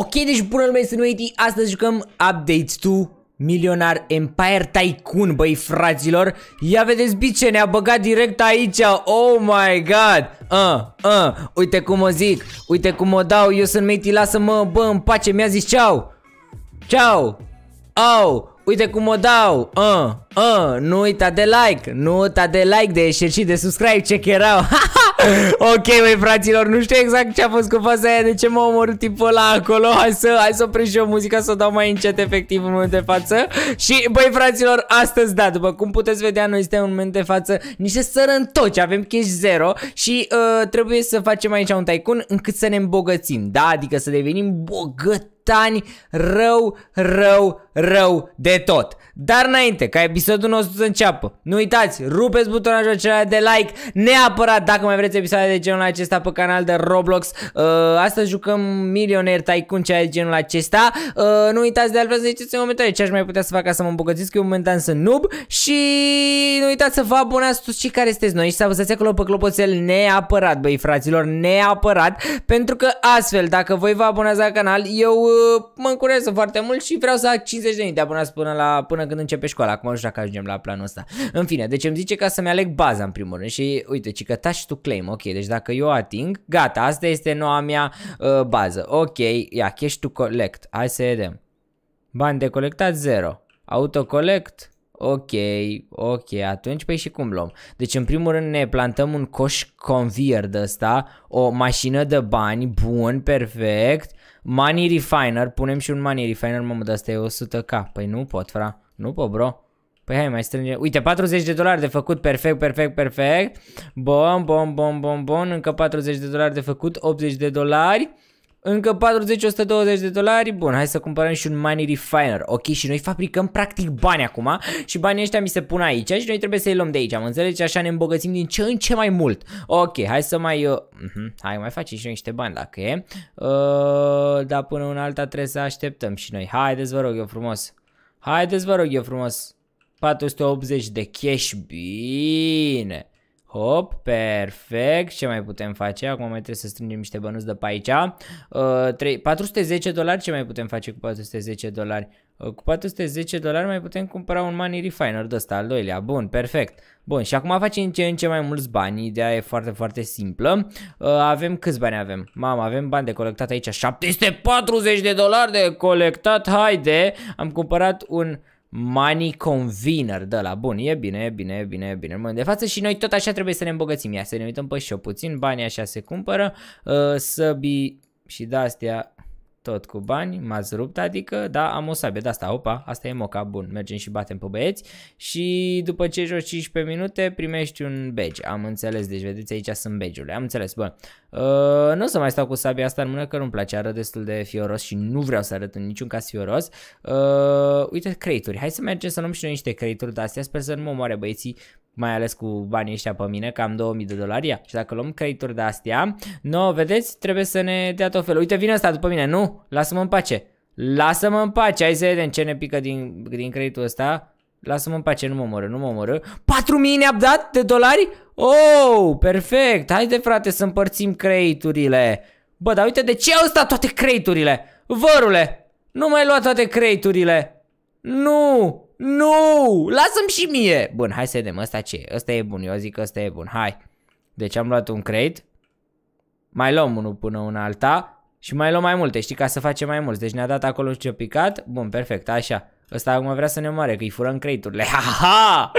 Ok, deci bună lumea, sunt Uiti, astăzi jucăm Updates 2 Milionar Empire Tycoon, băi fraților Ia vedeți bice, ne-a băgat direct aici Oh my god uh, uh. Uite cum o zic Uite cum o dau, eu sunt Matey, lasă-mă Bă, în pace, mi-a zis ceau Ceau Au, oh, uite cum o dau uh, uh. Nu uita de like Nu uita de like, de share și de subscribe Check it out ok, băi, fraților, nu știu exact ce a fost cu faza aia, de ce m-a omorât tipul ăla acolo. Hai să, hai să opresc și eu muzica, să o dau mai încet efectiv în momentul de față. Și, băi, fraților, astăzi, da, după cum puteți vedea, noi suntem în momentul de față niște sărăntoci, avem cash zero și uh, trebuie să facem aici un tycoon încât să ne îmbogățim, da? Adică să devenim bogăți ani rău, rău, rău de tot. Dar înainte ca episodul nostru să înceapă, nu uitați, rupeți butonul acela de like, neapărat dacă mai vreți episoade de genul acesta pe canal de Roblox. Uh, astăzi jucăm Millionaire Tycoon, ceea de genul acesta. Uh, nu uitați de altfel să ziceți în comentarii ce aș mai putea să fac ca să mă îmbogățesc, eu momentan sunt noob. Și nu uitați să vă abonați toți cei care sunteți noi și să stați acolo pe clopoțel neapărat, băi fraților, neapărat. Pentru că astfel, dacă voi vă abonați la canal, eu mă încurează foarte mult și vreau să fac 50.000 de abonați până, la, până când începe școala. Acum nu știu dacă ajungem la planul ăsta. În fine, deci îmi zice ca să-mi aleg baza în primul rând și uite, ci că touch to claim. Ok, deci dacă eu ating, gata, asta este noua mea uh, bază. Ok, ia, cash to collect. Hai să vedem. Bani de colectat Auto Autocollect Ok, ok, atunci pe păi și cum luăm? Deci în primul rând ne plantăm un coș convier de ăsta, o mașină de bani, bun, perfect Money Refiner, punem și un Money Refiner, mamă, dar asta e 100k. Păi nu pot, fra. Nu pot, bro. Păi hai, mai strânge, Uite, 40 de dolari de făcut, perfect, perfect, perfect. Bun, bun, bun, bun, bun, încă 40 de dolari de făcut, 80 de dolari. Încă 40-120 de dolari, bun, hai să cumpărăm și un money refiner, ok? Și noi fabricăm practic bani acum și banii ăștia mi se pun aici și noi trebuie să-i luăm de aici, am înțeles? Așa ne îmbogățim din ce în ce mai mult. Ok, hai să mai... Uh, uh hai, mai facem și noi niște bani dacă e. Uh, dar până în alta trebuie să așteptăm și noi. Haideți, vă rog eu frumos. Haideți, vă rog eu frumos. 480 de cash, bine. Hop, perfect. Ce mai putem face? Acum mai trebuie să strângem niște bănuți de pe aici. Uh, 3, 410 dolari, ce mai putem face cu 410 dolari? Uh, cu 410 dolari mai putem cumpăra un money refiner de ăsta, al doilea. Bun, perfect. Bun, și acum facem ce în ce mai mulți bani. Ideea e foarte, foarte simplă. Uh, avem câți bani avem? Mamă, avem bani de colectat aici. 740 de dolari de colectat. Haide! Am cumpărat un money convener de da, la bun. E bine, e bine, e bine, e bine. de față și noi tot așa trebuie să ne îmbogățim. Ia să ne uităm pe păi, și puțin, banii așa se cumpără, uh, săbii și de astea tot cu bani, m-ați rupt, adică, da, am o sabie de asta, opa, asta e moca, bun, mergem și batem pe băieți și după ce joci 15 minute primești un badge, am înțeles, deci vedeți aici sunt badge-urile, am înțeles, bă, Uh, nu o să mai stau cu sabia asta în mână că nu-mi place, arăt destul de fioros și nu vreau să arăt în niciun caz fioros. Uh, uite, creituri, hai să mergem să luăm și noi niște creituri de astea, sper să nu mă moare băieții mai ales cu banii ăștia pe mine, cam 2000 de dolari. Și dacă luăm credituri de astea, no, vedeți, trebuie să ne dea tot felul. Uite, vine asta după mine, nu, lasă-mă în pace. Lasă-mă în pace, hai să vedem ce ne pică din, din creditul ăsta. Lasă-mă în pace, nu mă omoră, nu mă omoră. 4000 ne a dat de dolari? Oh, perfect, haide frate să împărțim crediturile. Bă, dar uite de ce au stat toate crediturile? Vărule, nu mai lua toate crediturile. Nu! Nu! Lasă-mi și mie! Bun, hai să vedem. Ăsta ce e? Ăsta e bun. Eu zic că ăsta e bun. Hai. Deci am luat un crate. Mai luăm unul până una alta. Și mai luăm mai multe, știi, ca să facem mai mulți. Deci ne-a dat acolo ce picat. Bun, perfect, așa. Ăsta acum vrea să ne omoare, că îi furăm crate-urile. Ha, ha!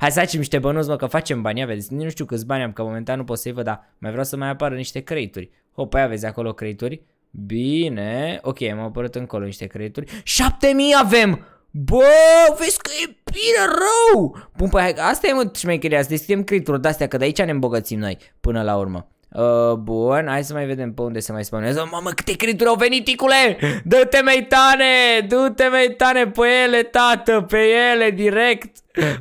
Hai să facem niște bănuți, mă, că facem bani. Ia vezi, nu știu câți bani am, că momentan nu pot să-i văd, dar mai vreau să mai apară niște crate-uri. Hop, aia vezi acolo crate -uri. Bine, ok, am apărut încolo niște crate-uri. 7000 avem! Bă, vezi că e bine rău! Bun, păi asta e mă șmecheria, să deschidem cripturi de-astea, că de aici ne îmbogățim noi, până la urmă. Uh, bun, hai să mai vedem pe unde se mai spawnează. Oh, mamă, câte crituri au venit, ticule! Dă-te, meitane! Du-te, meitane, pe ele, tată, pe ele, direct!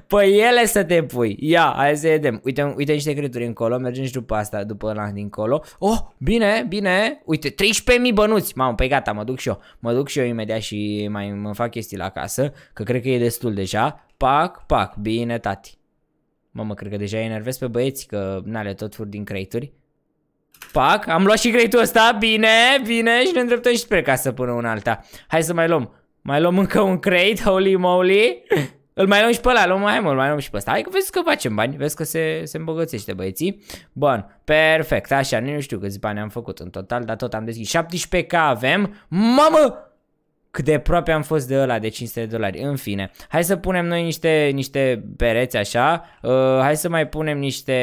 Pe ele să te pui. Ia, hai să vedem. Uite, uite niște crituri încolo, mergem și după asta, după ăla dincolo. Oh, bine, bine. Uite, 13.000 bănuți. Mamă, păi gata, mă duc și eu. Mă duc și eu imediat și mai mă fac chestii la casă, că cred că e destul deja. Pac, pac, bine, tati. Mamă, cred că deja e enervez pe băieți că n-ale tot fur din creituri. Pac, am luat și creditul ăsta, bine, bine, și ne îndreptăm și spre casă până un alta. Hai să mai luăm. Mai luăm încă un crate, holy moly. Îl mai luăm și pe ăla, luăm mai mult, mai luăm și pe ăsta. Hai că vezi că facem bani, vezi că se, se îmbogățește băieții. Bun, perfect, așa, nu știu câți bani am făcut în total, dar tot am deschis. 17k avem. Mamă! Cât de aproape am fost de ăla de 500 de dolari, în fine. Hai să punem noi niște, niște pereți așa, uh, hai să mai punem niște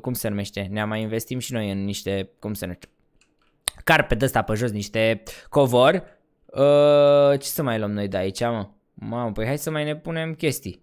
cum se numește, ne mai investim și noi în niște, cum se numește, carpe de ăsta pe jos, niște covor. Uh, ce să mai luăm noi de aici, mă? Mamă, păi hai să mai ne punem chestii.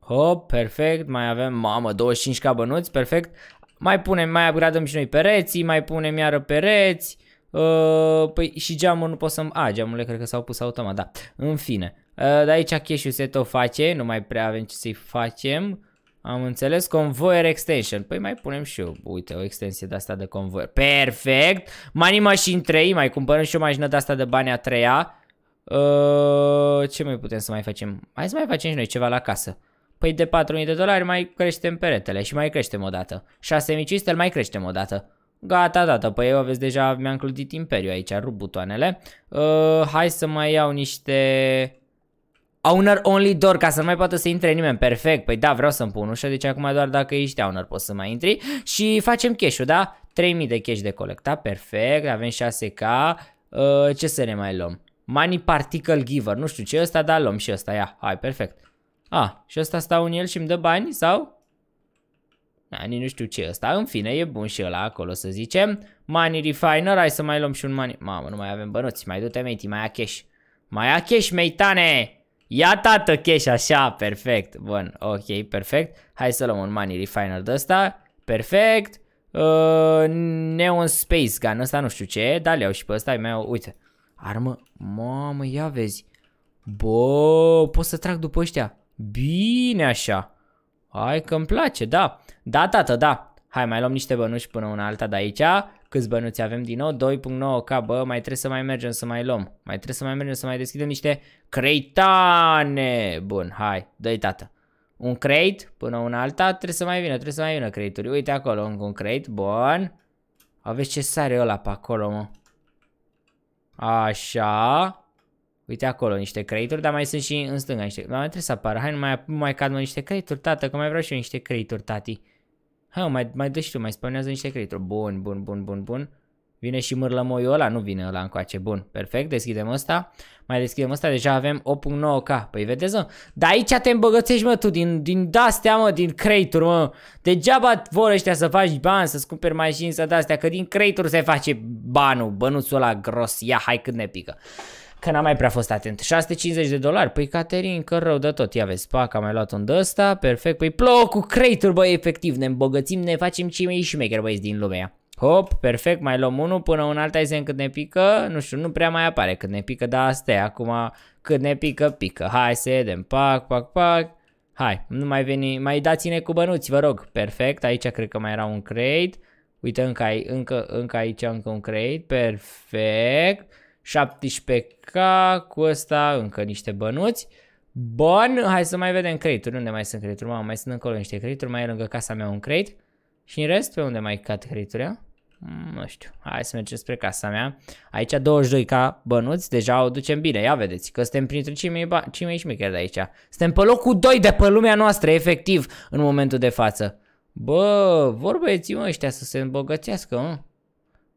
Hop, perfect, mai avem, mamă, 25 ca bănuți, perfect. Mai punem, mai upgradăm și noi pereții, mai punem iară pereți. Uh, păi și geamul nu pot să... A, geamurile cred că s-au pus automat, da. În fine. Uh, de aici cash-ul se tot face, nu mai prea avem ce să-i facem. Am înțeles, Convoyer Extension. Păi mai punem și eu, uite, o extensie de asta de Convoyer. Perfect! Money Machine 3, mai cumpărăm și o mașină de asta de bani a treia. Uh, ce mai putem să mai facem? Hai să mai facem și noi ceva la casă. Păi de 4.000 de dolari mai creștem peretele și mai creștem o dată. 6.500 îl mai creștem o dată. Gata, data, păi eu aveți deja, mi-am clădit imperiu aici, rup butoanele. Uh, hai să mai iau niște... Owner only door, ca să nu mai poată să intre nimeni, perfect, păi da, vreau să-mi pun ușa, deci acum doar dacă ești owner poți să mai intri și facem cash-ul, da? 3000 de cash de colectat, perfect, avem 6k, uh, ce să ne mai luăm? Money Particle Giver, nu știu ce e ăsta, dar luăm și ăsta, ia, hai, perfect. A, ah, și ăsta stau în el și îmi dă bani sau? Da, nici nu știu ce e ăsta, în fine, e bun și ăla acolo să zicem. Money Refiner, hai să mai luăm și un money, mamă, nu mai avem bănuți, mai du-te, mai a cash. Mai a cash, meitane! Ia tată cash așa, perfect. Bun, ok, perfect. Hai să luăm un money refiner de ăsta. Perfect. Uh, neon Space Gun, ăsta nu știu ce Da, dar le-au și pe ăsta, meu, uite. Armă, mamă, ia vezi. Bă, pot să trag după ăștia. Bine așa. Hai că mi place, da. Da, tată, da. Hai, mai luăm niște bănuși până una alta de aici. Câți bănuți avem din nou? 2.9k, bă, mai trebuie să mai mergem să mai luăm. Mai trebuie să mai mergem să mai deschidem niște creitane. Bun, hai, dă-i tată. Un crate până una alta, trebuie să mai vină, trebuie să mai vină crate-uri. Uite acolo, încă un crate, bun. Aveți ce sare ăla pe acolo, mă. Așa. Uite acolo niște crate dar mai sunt și în stânga niște... Mai trebuie să apară. Hai, nu mai, mai cad mă, niște crate tată, că mai vreau și eu niște crate tati. Hai, mai, mai dă și tu, mai spunează niște creditor. Bun, bun, bun, bun, bun. Vine și mârlămoiul ăla, nu vine ăla încoace. Bun, perfect, deschidem ăsta. Mai deschidem ăsta, deja avem 8.9k. Păi vedeți, mă? Dar aici te îmbăgățești, mă, tu, din, din astea, mă, din crate mă. Degeaba vor ăștia să faci bani, să-ți cumperi mașini, să de astea, că din crate se face banul, bănuțul ăla gros. Ia, hai cât ne pică că n-am mai prea fost atent. 650 de dolari, păi Caterin, că rău de tot, ia vezi, pac, am mai luat un de ăsta, perfect, păi plouă cu crate băi, efectiv, ne îmbogățim, ne facem cei mai șmecheri, băieți, din lumea. Hop, perfect, mai luăm unul până un alta aizen când ne pică, nu știu, nu prea mai apare când ne pică, dar asta e, acum când ne pică, pică. Hai să vedem, pac, pac, pac, hai, nu mai veni, mai dați-ne cu bănuți, vă rog, perfect, aici cred că mai era un crate, uite, încă, ai, încă, încă aici încă un crate, perfect, 17k, cu ăsta încă niște bănuți. Bun, hai să mai vedem crate-uri. Unde mai sunt crate Mamă, mai sunt încolo niște crate mai e lângă casa mea un crate. Și în rest, pe unde mai cad crate mm, Nu știu, hai să mergem spre casa mea. Aici 22k bănuți, deja o ducem bine, ia vedeți că suntem printre cei mai, cei mai de aici. Suntem pe locul 2 de pe lumea noastră, efectiv, în momentul de față. Bă, vorbeți mă ăștia să se îmbogățească, mă.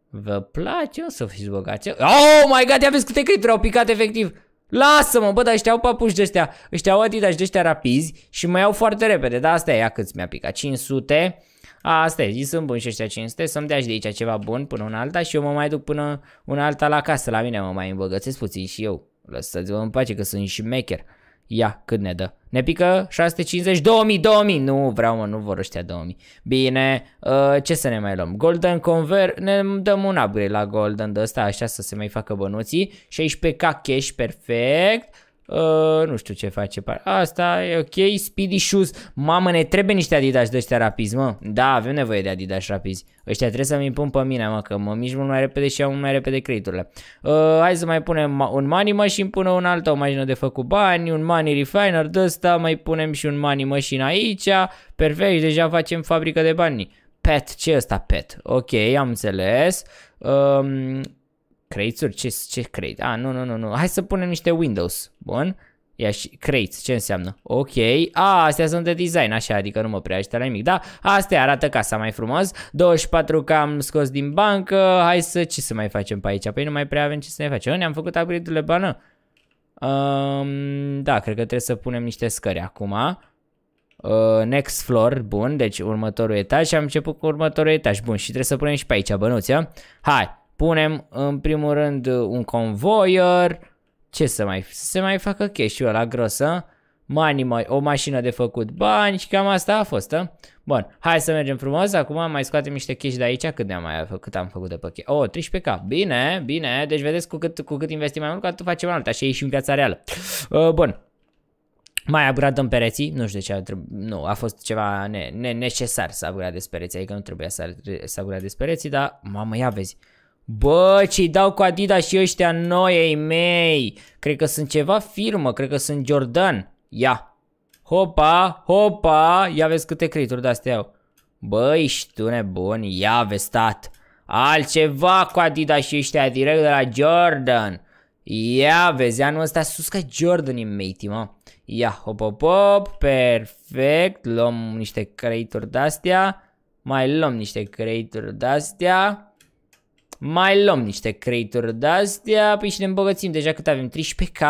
Vă place? O să fiți bogați? Oh my god, ia vezi câte creeperi au picat efectiv! Lasă-mă, bă, dar ăștia au papuși de ăștia, ăștia au adidas de ăștia rapizi și mai au foarte repede, dar asta e, ia câți mi-a picat, 500, a, asta e, zi sunt bun și ăștia 500, să-mi dea și de aici ceva bun până un alta și eu mă mai duc până un alta la casă, la mine mă mai îmbogățesc puțin și eu, lăsați-vă în pace că sunt și mecher. Ia, cât ne dă? Ne pică 650, 2000, 2000! Nu vreau, mă, nu vor ăștia 2000. Bine, uh, ce să ne mai luăm? Golden Convert, ne dăm un upgrade la Golden de ăsta, așa să se mai facă bănuții. 16k cash, perfect. uh, Uh, nu știu ce face. par Asta e ok. Speedy shoes. Mamă, ne trebuie niște Adidas de ăștia rapizi, mă. Da, avem nevoie de Adidas rapizi. Ăștia trebuie să-mi pun pe mine, mă, că mă mici mult mai repede și am mai repede creditorile Uh, hai să mai punem un money machine, până un altă o mașină de făcut bani, un money refiner de ăsta, mai punem și un money machine aici. Perfect, deja facem fabrică de bani. Pet, ce e ăsta pet? Ok, am înțeles. Um, Creițuri? Ce, ce crate? Ah, nu, nu, nu, nu. Hai să punem niște Windows. Bun. Ia și crates, ce înseamnă? Ok, a, astea sunt de design, așa, adică nu mă prea ajută la nimic, da? Astea arată casa mai frumos, 24 că am scos din bancă, hai să, ce să mai facem pe aici? Păi nu mai prea avem ce să ne facem, ne-am făcut upgrade-urile, ba nu. Um, da, cred că trebuie să punem niște scări acum. Uh, next floor, bun, deci următorul etaj și am început cu următorul etaj, bun, și trebuie să punem și pe aici bănuția. Hai, Punem în primul rând uh, un convoyer, ce să mai, să se mai facă cash la grosă, money, mai, o mașină de făcut bani și cam asta a fost, a? Ă? Bun, hai să mergem frumos, acum mai scoatem niște cash de aici, cât am mai făcut, cât am făcut de pe cash? Oh, 13k, bine, bine, deci vedeți cu cât, cu cât investim mai mult, cu atât facem mai mult, așa e și în piața reală. Uh, bun, mai upgradăm pereții, nu știu de ce, nu, a fost ceva ne, ne, necesar să upgradez pereții, adică nu trebuia să, să upgradez pereții, dar mamă, ia vezi, Bă, ce dau cu Adidas și ăștia noi ei mei. Cred că sunt ceva firmă, cred că sunt Jordan. Ia. Hopa, hopa, ia vezi câte credituri de-astea au. Bă, ești tu nebun, ia vestat. Altceva cu Adidas și ăștia direct de la Jordan. Ia vezi, anul ăsta sus ca jordan e mate, mă. Ia, hop, hop, hop, perfect. Luăm niște credituri de-astea. Mai luăm niște credituri de-astea. Mai luăm niște creaturi de-astea, păi și ne îmbogățim deja cât avem, 13k.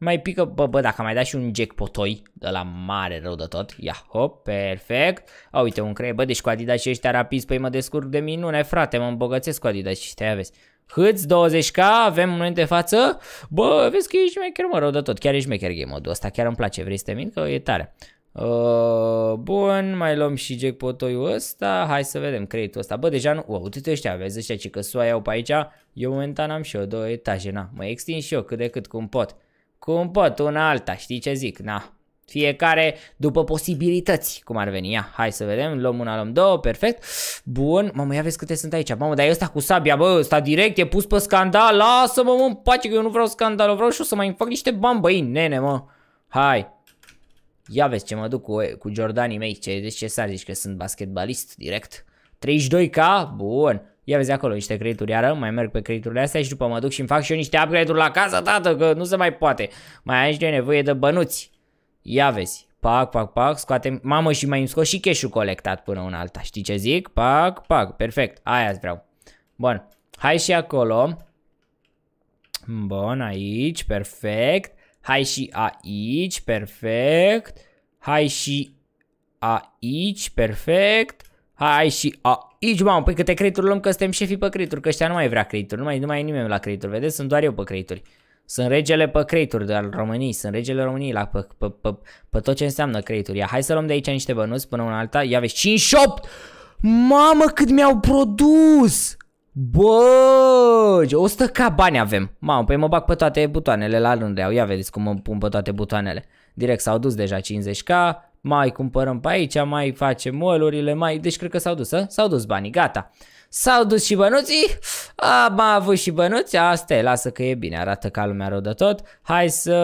Mai pică, bă, bă, dacă mai da și un jack potoi, de la mare rău de tot, ia, hop, perfect. A, uite, un creier, bă, deci cu Adidas și ăștia rapizi, păi mă descurc de minune, frate, mă îmbogățesc cu Adidas și ăștia, vezi. Hâți, 20k, avem în moment de față, bă, vezi că e șmecher, mă, rău de tot, chiar e șmecher game-ul ăsta, chiar îmi place, vrei să te mint că e tare. Uh, bun, mai luăm și jackpotul ăsta. Hai să vedem creditul ăsta. Bă, deja nu... Wow, uite-te ăștia, vezi ăștia ce căsua iau pe aici. Eu momentan am și eu două etaje, na. Mă extind și eu cât de cât, cum pot. Cum pot, una alta, știi ce zic, na. Fiecare după posibilități, cum ar veni. Ia, hai să vedem, luăm una, luăm două, perfect. Bun, mamă, ia vezi câte sunt aici. Mamă, dar e ăsta cu sabia, bă, ăsta direct e pus pe scandal. Lasă-mă, mă, în pace, că eu nu vreau scandal, vreau și o să mai fac niște bani, băi, nene, mă. Hai, Ia vezi ce mă duc cu, cu Jordanii mei, ce, deci ce să zici că sunt basketbalist direct. 32k? Bun. Ia vezi acolo niște credituri iară, mai merg pe crediturile astea și după mă duc și îmi fac și eu niște upgrade-uri la casa, tată, că nu se mai poate. Mai aici de nevoie de bănuți. Ia vezi. Pac, pac, pac, scoatem, mamă și mai îmi scos și cash-ul colectat până un alta, știi ce zic? Pac, pac, perfect, aia îți vreau. Bun, hai și acolo. Bun, aici, perfect. Hai și aici, perfect. Hai și aici, perfect. Hai și aici, mamă, păi câte credituri luăm că suntem șefii pe credituri, că ăștia nu mai vrea credituri, nu mai, nu mai e nimeni la credituri, vedeți, sunt doar eu pe credituri. Sunt regele pe credituri de al României, sunt regele României la pe, pe, pe, pe tot ce înseamnă credituri. Ia, hai să luăm de aici niște bănuți până una alta, ia vezi, 5-8! Mamă, cât mi-au produs! Bă, 100 ca bani avem. Mamă, păi mă bag pe toate butoanele la rând. Ia vedeți cum mă pun pe toate butoanele. Direct s-au dus deja 50k, mai cumpărăm pe aici, mai facem molurile, mai... Deci cred că s-au dus, a? Ă? S-au dus banii, gata. S-au dus și bănuții, a, m-a avut și bănuți, asta e, lasă că e bine, arată ca lumea rău de tot. Hai să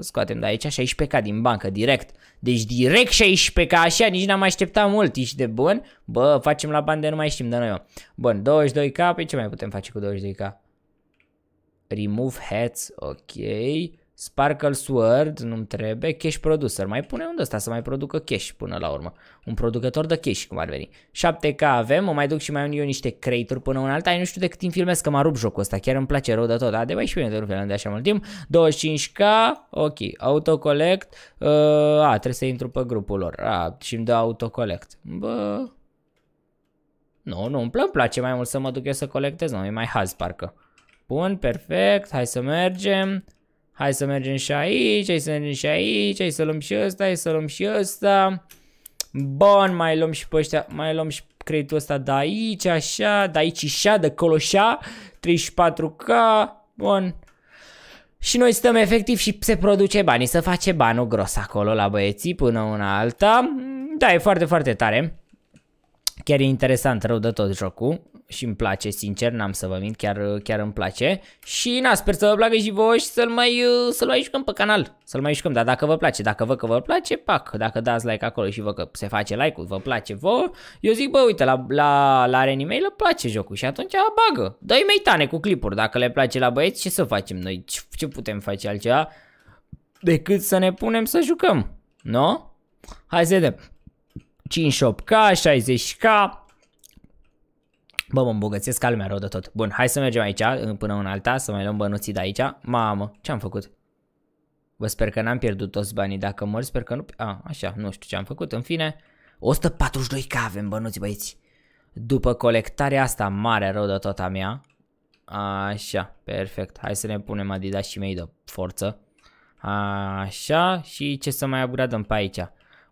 scoatem de aici 16k din bancă, direct. Deci direct 16k, așa, nici n-am așteptat mult, ești de bun. Bă, facem la bani de nu mai știm de noi. Bun, 22k, pe păi ce mai putem face cu 22k? Remove heads, ok. Sparkle Sword, nu-mi trebuie, Cash Producer. Mai pune unde ăsta să mai producă cash până la urmă. Un producător de cash, cum ar veni. 7K avem, mă mai duc și mai un eu niște crate până un alta. Nu știu de cât timp filmez, că m-a rupt jocul ăsta. Chiar îmi place rău de tot. da, de și minute de rupt de așa mult timp. 25K, ok. Autocollect. Uh, a, trebuie să intru pe grupul lor. A, și îmi dă autocollect. Bă... Nu, nu, îmi place mai mult să mă duc eu să colectez, nu, e mai haz parcă. Bun, perfect, hai să mergem. Hai să mergem și aici, hai să mergem și aici, hai să luăm și ăsta, hai să luăm și ăsta. Bun, mai luăm și pe ăștia, mai luăm și creditul ăsta de aici, așa, de aici și de acolo așa, 34K, bun. Și noi stăm efectiv și se produce banii, să face banul gros acolo la băieții până una alta. Da, e foarte, foarte tare. Chiar e interesant, rău de tot jocul și îmi place, sincer, n-am să vă mint, chiar, chiar îmi place. Și na, sper să vă placă și voi și să-l mai, să-l mai jucăm pe canal, să-l mai jucăm, dar dacă vă place, dacă vă că vă place, pac, dacă dați like acolo și vă că se face like-ul, vă place vouă, eu zic, bă, uite, la, la, la Renimei le place jocul și atunci bagă, dă-i tane cu clipuri, dacă le place la băieți, ce să facem noi, ce, ce putem face altceva decât să ne punem să jucăm, nu? No? Hai să vedem. 58k, 60k. Bă, mă îmbogățesc ca lumea rău de tot. Bun, hai să mergem aici, până în alta, să mai luăm bănuții de aici. Mamă, ce-am făcut? Bă, sper că n-am pierdut toți banii. Dacă mor, sper că nu... A, așa, nu știu ce am făcut. În fine, 142k avem bănuți, băieți. După colectarea asta mare rău de tot a mea. Așa, perfect. Hai să ne punem Adidas și mei de forță. Așa, și ce să mai upgradăm pe aici?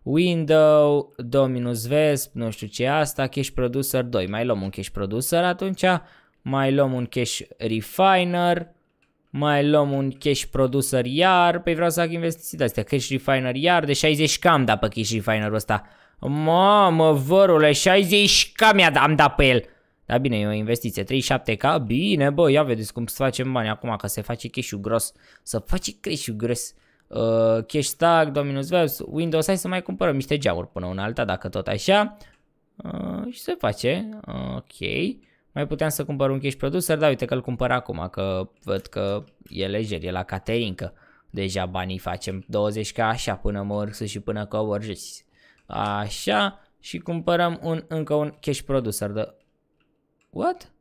window, dominus vesp, nu știu ce asta, cache producer 2. Mai luăm un cache producer atunci, mai luăm un cache refiner, mai luăm un cache producer iar, păi vreau să fac investiții de astea, cache refiner iar, de 60 cam da pe cache refinerul ăsta. Mamă, vărule, 60 cam mi-a da-, am dat pe el. Da bine, e o investiție, 37k, bine bă, ia vedeți cum să facem bani acum, că se face cache gros, să face cache gros uh, cash stack, Dominus Webs, Windows, hai să mai cumpărăm niște geamuri până una alta, dacă tot așa. Uh, și se face, uh, ok. Mai puteam să cumpăr un cash producer, dar uite că îl cumpăr acum, că văd că e lejer, e la caterincă. Deja banii facem 20 ca așa până mor și până coborgiți. Așa, și cumpărăm un, încă un cash producer de... What?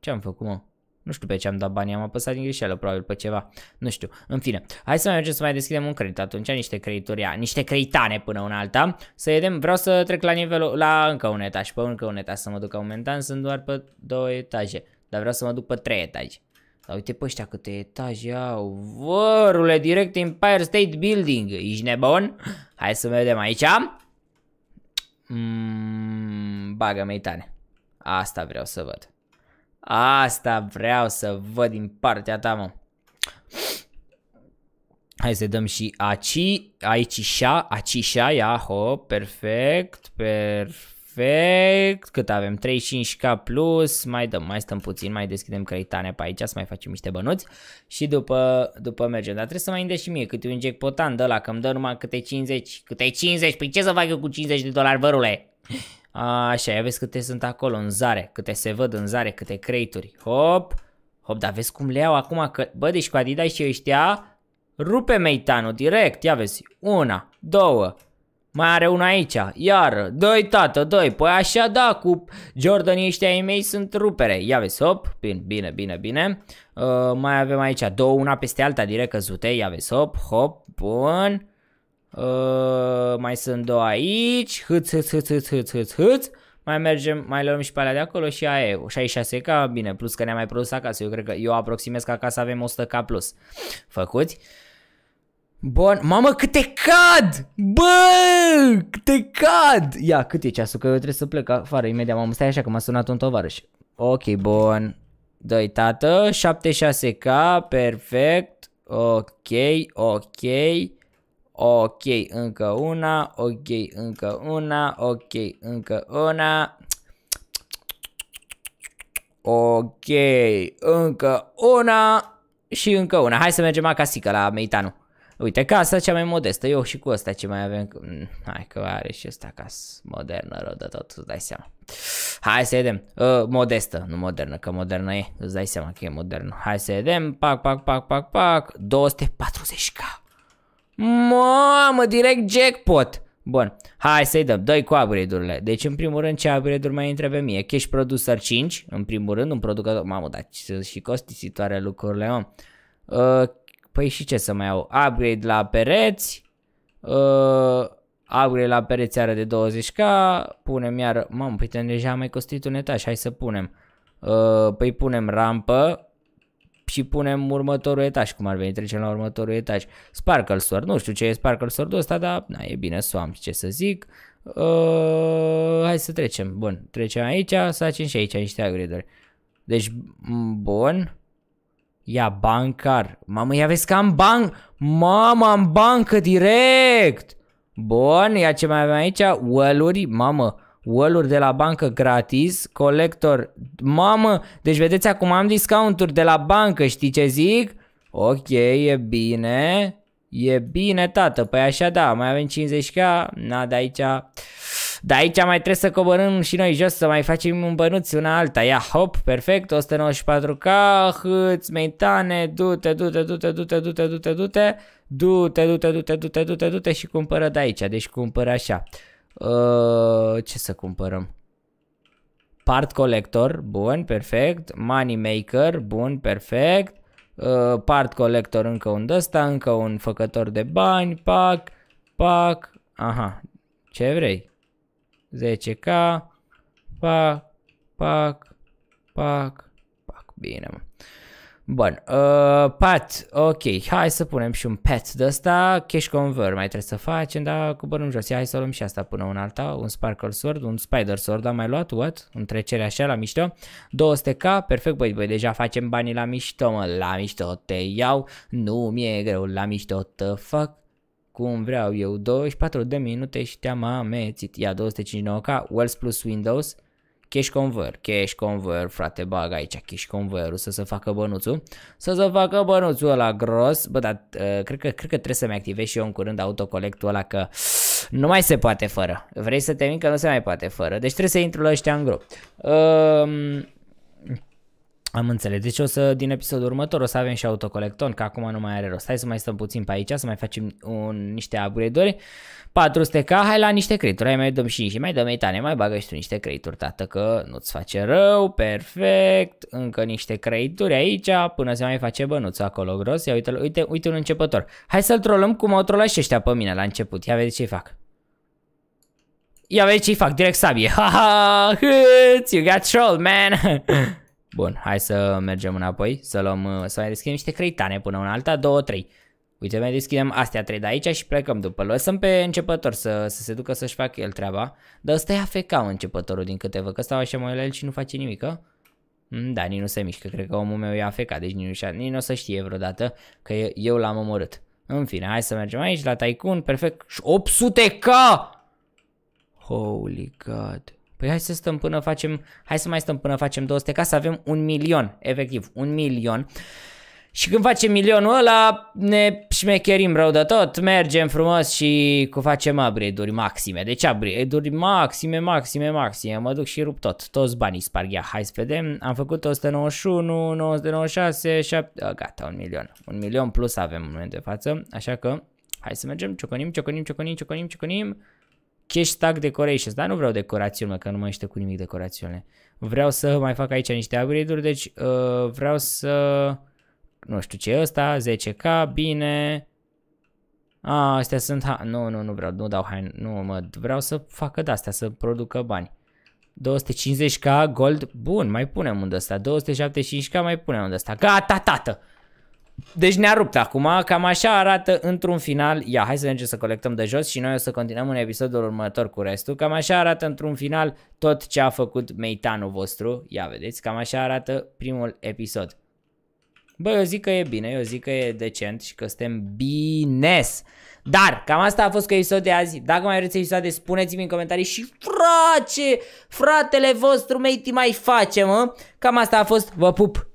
Ce-am făcut, mă? Nu știu pe ce am dat banii, am apăsat din greșeală, probabil pe ceva. Nu știu. În fine, hai să mergem să mai deschidem un credit atunci, niște creditoria, niște creditane până una alta. Să vedem, vreau să trec la nivelul, la încă un etaj, pe încă un etaj să mă duc momentan, sunt doar pe două etaje. Dar vreau să mă duc pe trei etaje. Dar uite pe ăștia câte etaje au. Vărule, direct Empire State Building. Ești nebun? Hai să vedem aici. Mm, bagă meitane. Asta vreau să văd. Asta vreau să văd din partea ta, mă. Hai să dăm și aci, aici și aici și aia, ho, perfect, perfect. Cât avem? 35k plus, mai dăm, mai stăm puțin, mai deschidem creitane pe aici, să mai facem niște bănuți și după, după mergem. Dar trebuie să mai îndeși și mie câte un jackpotan de la că îmi dă numai câte 50, câte 50, păi ce să fac eu cu 50 de dolari, vărule? Așa, ia vezi câte sunt acolo în zare, câte se văd în zare, câte creituri. Hop, hop, dar vezi cum le iau acum că... Bă, deci cu Adidas și ăștia rupe meitanul direct, ia vezi. Una, două, mai are una aici, iar, doi tată, doi, păi așa da, cu Jordan ăștia ei mei sunt rupere, ia vezi, hop, bine, bine, bine, bine, uh, mai avem aici două, una peste alta, direct căzute, ia vezi, hop, hop, bun, Ă, mai sunt două aici. Hâț, hâț, hâț, hâț, hâț, hâț, hâț. Mai mergem, mai luăm și pe alea de acolo și aia e 66K, bine, plus că ne-am mai produs acasă. Eu cred că eu aproximez că acasă avem 100K plus. Făcuți? Bun, mamă câte cad! Bă, câte cad! Ia, cât e ceasul? Că eu trebuie să plec afară imediat. Mamă, stai așa că m-a sunat un tovarăș. Ok, bun. Doi tată, 76K, perfect. Ok, ok. Ok, încă una, ok, încă una, ok, încă una. Ok, încă una și încă una. Hai să mergem acasică la Meitanu. Uite, casa cea mai modestă. Eu și cu asta ce mai avem. Mm, hai că are și ăsta casă modernă, rău de tot, îți dai seama. Hai să vedem. Uh, modestă, nu modernă, că modernă e. Îți dai seama că e modernă. Hai să vedem. Pac, pac, pac, pac, pac. 240k. Mamă, direct jackpot! Bun, hai să-i dăm, doi cu upgrade-urile. Deci în primul rând ce upgrade-uri mai intră pe mie? Cash Producer 5, în primul rând, un producător, mamă, dar sunt și costisitoare lucrurile, mă. Uh, păi și ce să mai au? Upgrade la pereți, uh, upgrade la pereți are de 20k, punem iar, mamă, păi deja am mai costit un etaj, hai să punem. Uh, păi punem rampă, și punem următorul etaj, cum ar veni, trecem la următorul etaj. Sparkle Sword, nu știu ce e Sparkle Sword-ul ăsta, dar na, e bine să o am, ce să zic. Uh, hai să trecem, bun, trecem aici, să facem și aici niște upgrade-uri. Deci, bun. Ia bancar. Mamă, ia vezi că am banc. Mamă, am bancă direct. Bun, ia ce mai avem aici? uăluri, mamă wall de la bancă gratis, colector, mamă, deci vedeți acum am discounturi de la bancă, știi ce zic? Ok, e bine, e bine tată, păi așa da, mai avem 50k, na, de aici... de aici mai trebuie să coborâm și noi jos să mai facem un bănuț una alta. Ia hop, perfect, 194k, hâți, meitane, du-te, du-te, du-te, du-te, du-te, du-te, du-te, du-te, du-te, du-te, du-te, du-te, du-te și cumpără de aici. Deci cumpără așa. Uh, ce să cumpărăm? Part Collector, bun, perfect. Money Maker, bun, perfect. Uh, part Collector, încă un ăsta, încă un făcător de bani, pac, pac, aha, ce vrei? 10k, pac, pac, pac, pac, bine mă. Bun, uh, pat, ok, hai să punem și un pet de ăsta, cash convert mai trebuie să facem, dar coborâm jos, hai să luăm și asta până un alta, un sparkle sword, un spider sword am mai luat, what? Un trecere așa la mișto, 200k, perfect, băi, băi, deja facem banii la mișto, mă, la mișto te iau, nu mi-e greu, la mișto te fac cum vreau eu, 24 de minute și te-am amețit, ia 259k, Wells plus Windows, cash conver, cash conver, frate, bag aici cash convert să se facă bănuțul, să se facă bănuțul ăla gros, bă, dar uh, cred, că, cred că trebuie să-mi activez și eu în curând autocolectul ăla că nu mai se poate fără. Vrei să te mint că nu se mai poate fără, deci trebuie să intru la ăștia în grup. Uh, am înțeles. Deci o să, din episodul următor o să avem și autocolecton, că acum nu mai are rost. Hai să mai stăm puțin pe aici, să mai facem un, niște upgrade-uri. 400k, hai la niște creituri, hai mai dăm și și mai dăm etane, mai bagă și tu niște creituri, tată, că nu-ți face rău, perfect, încă niște creituri aici, până se mai face bănuțul acolo gros, ia uite, uite, uite un începător. Hai să-l trolăm cum au trolat și ăștia pe mine la început, ia vezi ce fac. Ia vezi ce fac, direct sabie, ha ha, you got trolled, man! Bun, hai să mergem înapoi, să luăm, uh, să mai deschidem niște creitane până una alta, două trei. Uite, mai deschidem astea trei de aici și plecăm după. Lăsăm pe începător să, să se ducă să-și facă el treaba. Dar ăsta e AFK începătorul din câte văd, că stau așa mai la el și nu face nimică. Mm, da, nici nu se mișcă, cred că omul meu e AFK, deci nici nu, nici nu o să știe vreodată că eu l-am omorât. În fine, hai să mergem aici la Tycoon, perfect, 800k! Holy god! Păi hai să stăm până facem, hai să mai stăm până facem 200 ca să avem un milion, efectiv, un milion. Și când facem milionul ăla, ne șmecherim rău de tot, mergem frumos și cu facem upgrade-uri maxime. Deci upgrade-uri maxime, maxime, maxime. Mă duc și rup tot, toți banii sparg. Ia, hai să vedem. Am făcut 191, 996, 7... A, gata, un milion. Un milion plus avem în momentul de față, așa că hai să mergem. Ciocănim, ciocănim, ciocănim, ciocănim, ciocănim. ciocănim. Cash stack Decorations, dar nu vreau decorațiune, că nu mă ește cu nimic decorațiune. Vreau să mai fac aici niște upgrade-uri, deci uh, vreau să... Nu știu ce e ăsta, 10k, bine... A, astea sunt... Ha nu, nu, nu vreau, nu dau hain, nu mă, vreau să facă de-astea, să producă bani. 250k gold, bun, mai punem unde ăsta, 275k mai punem unde ăsta, gata tată! Deci ne-a rupt acum, cam așa arată într-un final, ia hai să mergem să colectăm de jos și noi o să continuăm în episodul următor cu restul, cam așa arată într-un final tot ce a făcut meitanul vostru, ia vedeți, cam așa arată primul episod. Bă, eu zic că e bine, eu zic că e decent și că suntem bines. Dar, cam asta a fost cu episodul de azi. Dacă mai vreți episoade, spuneți-mi în comentarii și frate, fratele vostru mei, mai facem, mă. Cam asta a fost, vă pup!